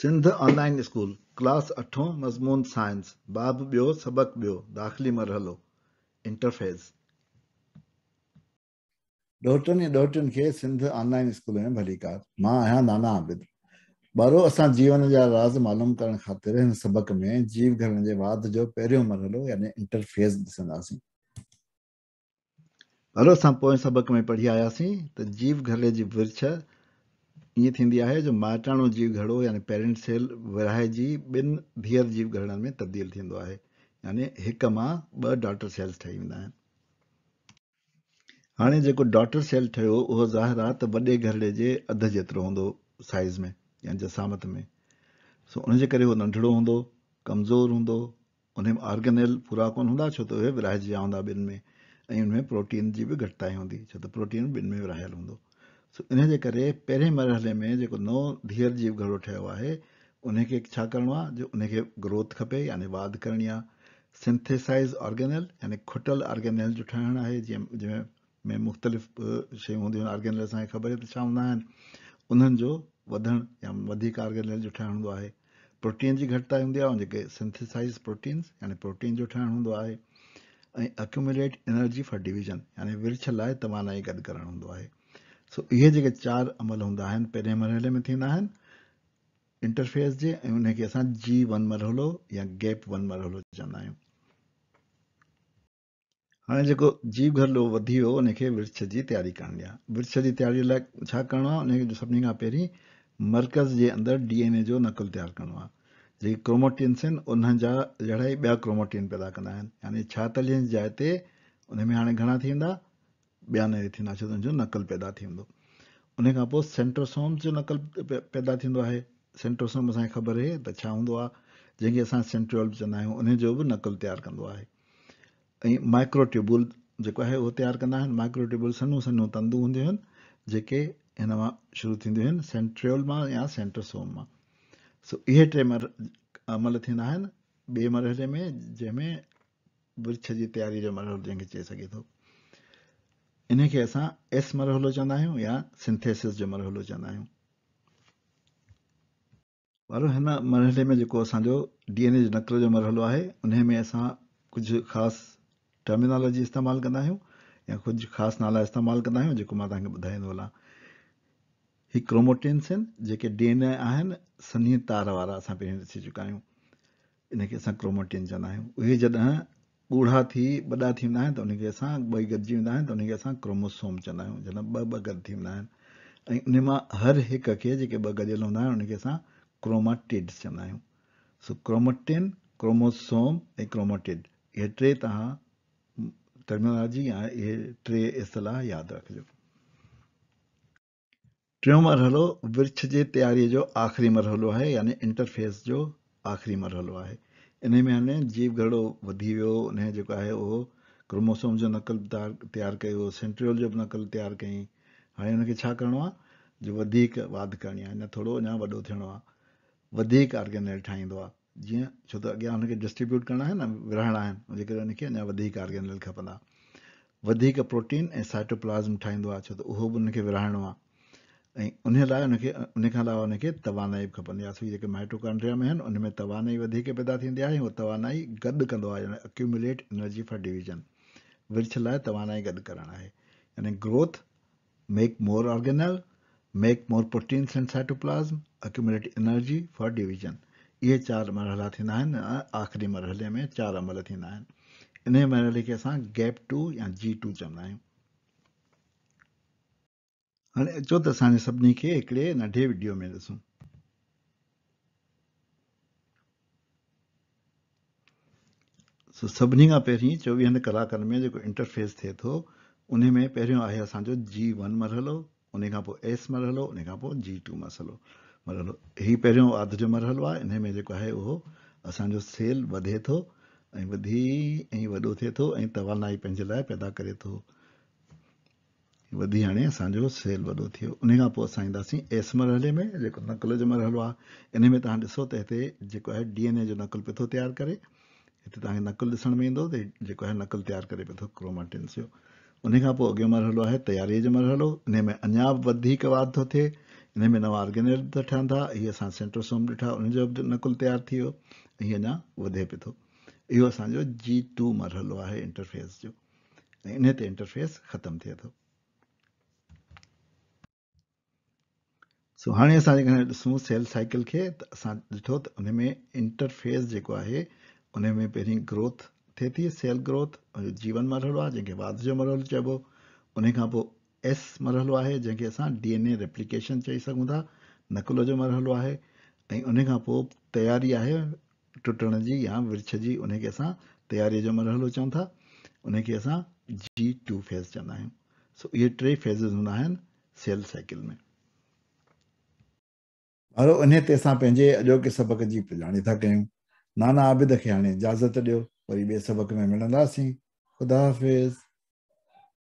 Sindh online school class अठो मज़मून science बाब ॿियो ॿियो सबक दाख़िली मरहलो इंटरफेस ऐं खे सिंध ऑनलाइन स्कूल भली कार मां आहियां नाना आबिद ॿारो असां जीवन जा राज़ मालूम करण ख़ातिर हिन सबक में जीव घर जे वाद जो पहिरियों मरहलो यानी इंटरफेस ॾिसंदासीं ॿारो असां पोएं सबक़ में पढ़ी आयासीं त जीव घर जी विर्छ ईअं थींदी आहे जो माइटाणो जीव घड़ो यानी पेरेंट सेल विराएजी ॿिनि धीअर जीव घड़नि में तब्दील थींदो आहे यानी हिक मां ॿ डॉटर सेल ठही वेंदा आहिनि हाणे जेको डॉटर सेल ठहियो उहो आहे त वॾे घरड़े जे अधु जेतिरो हूंदो साइज़ में यानी जसामत में सो उनजे करे उहो नंढड़ो हूंदो कमज़ोर हूंदो उन में ऑर्गेनल पूरा कोन हूंदा छो त उहे विराएजी हूंदा ॿिनि में ऐं उन में प्रोटीन जी बि घटिताई हूंदी छो त प्रोटीन ॿिनि में विरिहायल हूंदो सो इन जे करे पहिरें मरहले में जेको नओं धीअर जीव घड़ो ठहियो आहे उनखे छा करिणो आहे जो उनखे ग्रोथ खपे यानी वाद करणी आहे सिंथेसाइज़ ऑर्गेनल यानी खुटल ऑर्गेनल जो ठहणु आहे जीअं जंहिं में मुख़्तलिफ़ शयूं हूंदियूं आहिनि ऑर्गेनल असांखे ख़बर आहे त छा हूंदा आहिनि उन्हनि जो वधणु या वधीक ऑर्गेनल जो ठाहिणु हूंदो आहे प्रोटीन जी घटिताई हूंदी आहे ऐं जेके सिंथेसाइज़ प्रोटीन्स यानी प्रोटीन जो ठहणु हूंदो आहे ऐं अक्युमलेट एनर्जी फॉर डिवीज़न यानी विर्छ लाइ तवानाई गॾु करणु हूंदो आहे सो इहे जेके चार अमल हूंदा आहिनि पहिरें मरहले में थींदा आहिनि इंटरफेस जे ऐं उनखे असां जी वन मरहलो या गैप वन मरहलो चवंदा आहियूं हाणे जेको जीव घरलो वधी वियो उनखे विर्छ जी तयारी करणी आहे विर्छ जी तयारीअ लाइ छा करिणो आहे उनखे सभिनी खां पहिरीं मर्कज़ जे अंदरि डी एन ए जो नक़ुल तयारु करिणो आहे जेके क्रोमोटिन्स आहिनि उन्हनि जा जहिड़ा ई ॿिया क्रोमोटिन पैदा कंदा आहिनि यानी छाहतलीह जी जाइ ते उन में हाणे घणा थींदा ॿिया न थींदा छो त उनजो नकल पैदा थींदो उन खां पोइ सेंट्रोसोम जो नकल पैदा थींदो आहे सेंट्रोसोम असांखे ख़बर आहे त छा हूंदो आहे जंहिंखे असां सेंट्रोल चवंदा आहियूं उनजो बि नकल तयारु कंदो आहे ऐं माइक्रोट्यूबुल जेको आहे उहो तयारु कंदा आहिनि माइक्रोट्यूबुल सन्हो सन्हो तंदू हूंदियूं आहिनि जेके हिन मां शुरू थींदियूं आहिनि सेंट्रोल मां या सेंट्रोसोम मां सो इहे टे मर अमल थींदा आहिनि ॿिए मरहले में जंहिंमें वृछ जी तयारी जो मरहलो जंहिंखे चई सघे थो इनखे असां एस मरहलो चवंदा आहियूं या सिंथेसिस जो मरहलो चवंदा आहियूं पर हिन मरहले में जेको असांजो डी ऐन ए जे नकल जो मरहलो आहे उन में असां कुझु ख़ासि टर्मिनोलॉजी इस्तेमालु कंदा आहियूं या कुझु ख़ासि नाला इस्तेमालु कंदा आहियूं जेको मां तव्हांखे ॿुधाईंदो हलां ही क्रोमोटीन्स आहिनि जेके डी एन ए आहिनि सनी तार वारा असां पहिरियों ॾिसी चुका आहियूं इनखे असां क्रोमोटीन चवंदा ॻुड़ा थी वॾा थींदा आहिनि त उनखे असां ॿई गॾिजी वेंदा आहिनि त उनखे असां क्रोमोसोम चवंदा आहियूं जॾहिं ॿ ॿ गॾु थींदा आहिनि ऐं उन मां हर हिक खे जेके ॿ गॾियल हूंदा आहिनि उनखे असां क्रोमाटिड्स चवंदा आहियूं सो क्रोमोटिन क्रोमोसोम ऐं क्रोमोटिड इहे टे तव्हां टर्मिनोलॉजी या इहे टे इस्तलाह यादि रखिजो टियों मरहलो विर्छ जे तयारीअ जो आख़िरी मरहलो आहे यानी इंटरफेस जो आख़िरी मरहलो आहे इन में हाणे जीव घड़ो वधी वियो उन जेको आहे उहो क्रोमोसोम जो नकल तयारु तयारु कयो सेंट्रोल जो बि नकल तयारु कई हाणे हुनखे छा करिणो आहे जो वधीक वाध करणी आहे अञा थोरो अञा वॾो थियणो आहे वधीक आर्गेनल ठाहींदो आहे जीअं छो त अॻियां हुनखे डिस्ट्रीब्यूट करिणा आहिनि विराइणा आहिनि उनजे करे उनखे अञा वधीक आर्गेनल खपंदा वधीक प्रोटीन ऐं साइटोप्लाज़्म ठाहींदो आहे छो त उहो बि उनखे विराइणो आहे ऐं अलावा तवानाई भी खपंदी है छो जेके में उनमें तवानाई के पैदा थी है वो तवानाई गद कंदो अक्यूमुलेट एनर्जी फॉर डिवीजन विर्छ लाइ तवानाई गद करना है यानी growth make more organelle make more proteins and cytoplasm accumulate energy for division ये चार मरहला आख़िरी मरहले में चार अमल थींदा इन मरहले के अस गैप टू या जी टू चवंदा आहियूं हाणे अचो त असां सभिनी खे हिकिड़े नंढे वीडियो में ॾिसूं सभिनी खां पहिरियों चोवीह हंधि कलाकनि में जेको इंटरफेस थिए थो उन में पहिरियों आहे असांजो जी वन मरहलो उने खां पोइ एस मरहलो उने खां पोइ जी टू मसलो मरहलो हीउ पहिरियों आधि जो मरहलो आहे हिन में जेको आहे उहो असांजो सेल वधे थो ऐं वधी ऐं वॾो थिए थो ऐं तवानाई पंहिंजे लाइ पैदा करे थो वधी हाणे असांजो सेल वॾो थियो उन खां एस मरहले में जेको नकल जो मरहलो इन में तव्हां ॾिसो त हिते जेको आहे डी जो नकल पियो थो तैयार करे हिते तव्हांखे नकल ॾिसण में ईंदो त नकल तैयार करे पियो थो क्रोमाटिन्स जो उन खां मरहलो है तयारीअ जो मरहलो इन में अञा बि वाद थो थिए इन में नवां ऑर्गेनल था ठहनि था इहे असां सेंट्रोसोम ॾिठा उनजो बि नकुल तयारु थी वियो हीअं अञा वधे जी टू मरहलो है इंटरफेस जो ऐं इन इंटरफेस खत्म थे तो सो हाँ असूँ जेकॾहिं ॾिसूं सेल साइकिल खे त असां ॾिठो इंटरफेस जो है उनमें में ग्रोथ थे थी सेल ग्रोथ जीवन मरहलो आहे जंहिंखे वाद जो मरहलो चइबो उन एस मरहलो है जैसे अस डी एन ए रेप्लिकेशन चई सघूं नकुल जो मरहलो है ऐं उन खां पोइ तयारी आहे टुटण जी या वृक्ष की उनखे असां तयारीअ जो मरहलो चऊं था उनखे असां जी टू फेज़ चवंदा सो ये टे फेज़िस हूंदा सेल साइकिल में अरो इन ते असां पंहिंजे अॼोके सबक़ जी पुॼाणी था कयूं नाना आबिद खे हाणे इजाज़त ॾियो वरी ॿिए सबक़ में मिलंदासीं ख़ुदा